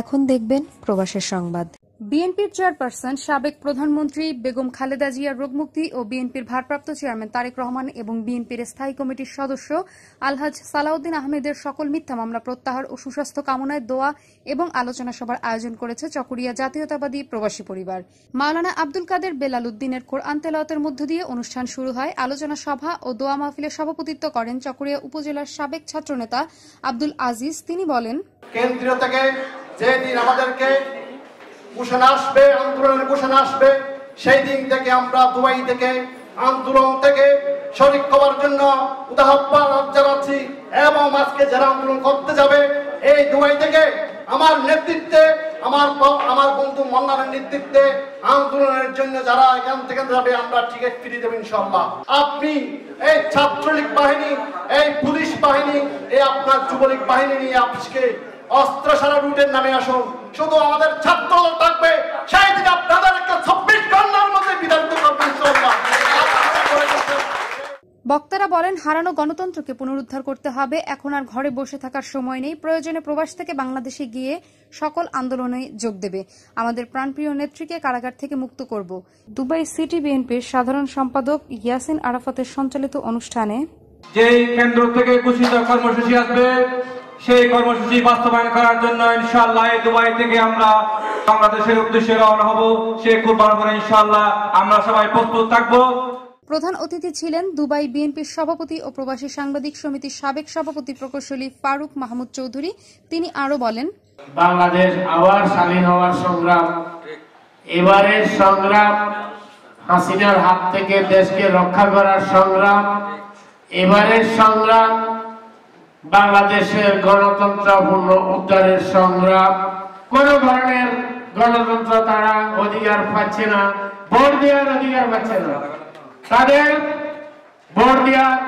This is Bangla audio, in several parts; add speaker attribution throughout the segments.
Speaker 1: এখন দেখবেন প্রবাসের সংবাদ বিএনপির চেয়ারপারসন সাবেক প্রধানমন্ত্রী বেগম খালেদা জিয়ার রোগমুক্তি ও বিএনপির ভারপ্রাপ্ত চেয়ারম্যান তারেক রহমান এবং বিএনপির স্থায়ী কমিটির সদস্য আলহাজ সালাউদ্দিন আহমেদের সকল মিথ্যা মামলা প্রত্যাহার ও সুস্বাস্থ্য কামনায় দোয়া এবং আলোচনা সভার আয়োজন করেছে চকরিয়া জাতীয়তাবাদী প্রবাসী পরিবার মাওলানা আব্দুল কাদের বেলাল উদ্দিনের কোরআন তেলাওয়াতের মধ্য দিয়ে অনুষ্ঠান শুরু হয় আলোচনা সভা ও দোয়া মাহফিলে সভাপতিত্ব করেন চকরিয়া উপজেলার সাবেক ছাত্রনেতা আব্দুল আজিজ তিনি বলেন কেন্দ্রীয় থেকে
Speaker 2: যেদিন আমাদেরকে ঘোষণা আসবে আন্দোলনের ঘোষণা আসবে সেই দিন থেকে আমরা দুবাই থেকে আন্দোলন থেকে শরিক হওয়ার জন্য উদাহরণ জানাচ্ছি এবং আজকে যারা আন্দোলন করতে যাবে এই দুবাই থেকে আমার নেতৃত্বে আমার আমার বন্ধু মন্নানের নেতৃত্বে আন্দোলনের জন্য যারা এখান থেকে যাবে আমরা টিকিট ফিরে দেবো ইনশাল্লাহ আপনি এই ছাত্রলীগ বাহিনী এই পুলিশ বাহিনী এই আপনার যুবলীগ বাহিনী নিয়ে আজকে অস্ত্র সারা রুটের নামে আসুন শুধু আমাদের ছাত্র থাকবে সেই ছাব্বিশ ঘন্টার মধ্যে
Speaker 1: বক্তারা বলেন হারানো গণতন্ত্রকে পুনরুদ্ধার করতে হবে এখন আর ঘরে বসে থাকার সময় নেই প্রয়োজনে প্রবাস থেকে বাংলাদেশে গিয়ে সকল আন্দোলনে যোগ দেবে আমাদের প্রাণপ্রিয় নেত্রীকে কারাগার থেকে মুক্ত করব দুবাই সিটি বিএনপির সাধারণ সম্পাদক ইয়াসিন আরাফাতের সঞ্চালিত অনুষ্ঠানে
Speaker 2: যে কেন্দ্র থেকে ঘোষিত কর্মসূচি আসবে সেই কর্মসূচি বাস্তবায়ন করার জন্য ইনশাল্লাহ দুবাই থেকে আমরা বাংলাদেশের উদ্দেশ্যে রওনা হব সেই কুরবান করে ইনশাল্লাহ আমরা সবাই প্রস্তুত থাকব
Speaker 1: প্রধান অতিথি ছিলেন দুবাই বিএনপির সভাপতি ও প্রবাসী সাংবাদিক সমিতির সাবেক সভাপতি প্রকৌশলী ফারুক মাহমুদ চৌধুরী তিনি আরো বলেন
Speaker 2: বাংলাদেশ আবার স্বাধীন হওয়ার সংগ্রাম এবারের সংগ্রাম হাসিনার হাত থেকে দেশকে রক্ষা করার সংগ্রাম এবারের সংগ্রাম বাংলাদেশের গণতন্ত্র পূর্ণ উদ্ধারের সংগ্রাম কোন ধরনের গণতন্ত্র তারা অধিকার পাচ্ছে না ভোট দেওয়ার অধিকার পাচ্ছে না তাদের ভোট দেওয়ার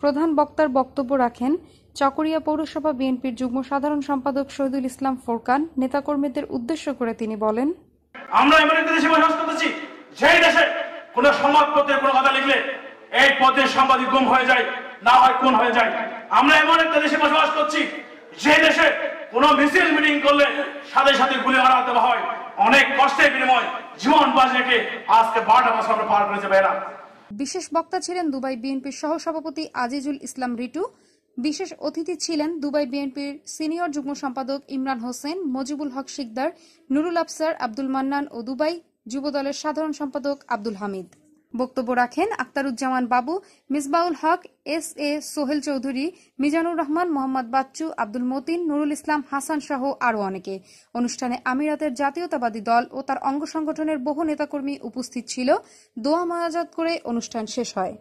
Speaker 1: প্রধান বক্তার বক্তব্য রাখেন চকরিয়া পৌরসভা বিএনপির যুগ্ম সাধারণ সম্পাদক শহীদুল ইসলাম ফোরকান নেতাকর্মীদের উদ্দেশ্য করে তিনি বলেন আমরা এমন একটা দেশে বসবাস
Speaker 2: করতেছি সেই দেশে কোন সংবাদপত্রে কোনো কথা লিখলে এই পদের সাংবাদিক গুম হয়ে যায় না হয় কোন হয়ে যায় আমরা এমন একটা দেশে বসবাস করছি যে দেশে কোন মিছিল মিটিং করলে সাথে সাথে গুলি মারা দেওয়া হয় অনেক কষ্টের বিনিময় জীবন বাজ রেখে আজকে বারোটা বছর আমরা পার করেছে বেড়া
Speaker 1: বিশেষ বক্তা ছিলেন দুবাই বিএনপির সহসভাপতি আজিজুল ইসলাম রিটু বিশেষ অতিথি ছিলেন দুবাই বিএনপির সিনিয়র যুগ্ম সম্পাদক ইমরান হোসেন মজিবুল হক শিকদার নুরুল আফসার আব্দুল মান্নান ও দুবাই যুব দলের সাধারণ সম্পাদক আব্দুল হামিদ বক্তব্য রাখেন আক্তারুজ্জামান বাবু মিসবাউল হক এস এ সোহেল চৌধুরী মিজানুর রহমান মোহাম্মদ বাচ্চু আব্দুল মতিন নুরুল ইসলাম হাসান সহ আরও অনেকে অনুষ্ঠানে আমিরাতের জাতীয়তাবাদী দল ও তার অঙ্গ সংগঠনের বহু নেতাকর্মী উপস্থিত ছিল দোয়া মায়াজাত করে অনুষ্ঠান শেষ হয়